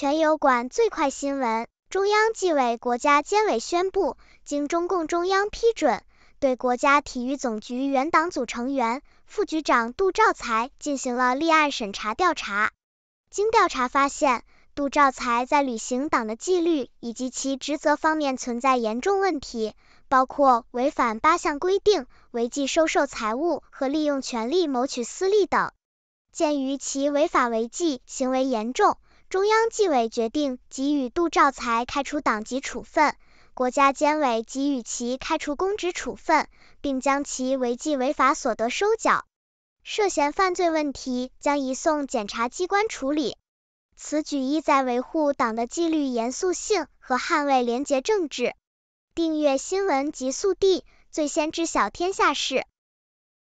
全油管最快新闻：中央纪委国家监委宣布，经中共中央批准，对国家体育总局原党组成员、副局长杜兆才进行了立案审查调查。经调查发现，杜兆才在履行党的纪律以及其职责方面存在严重问题，包括违反八项规定、违纪收受财物和利用权力谋取私利等。鉴于其违法违纪行为严重，中央纪委决定给予杜兆才开除党籍处分，国家监委给予其开除公职处分，并将其违纪违法所得收缴，涉嫌犯罪问题将移送检察机关处理。此举意在维护党的纪律严肃性和捍卫廉洁政治。订阅新闻极速递，最先知晓天下事。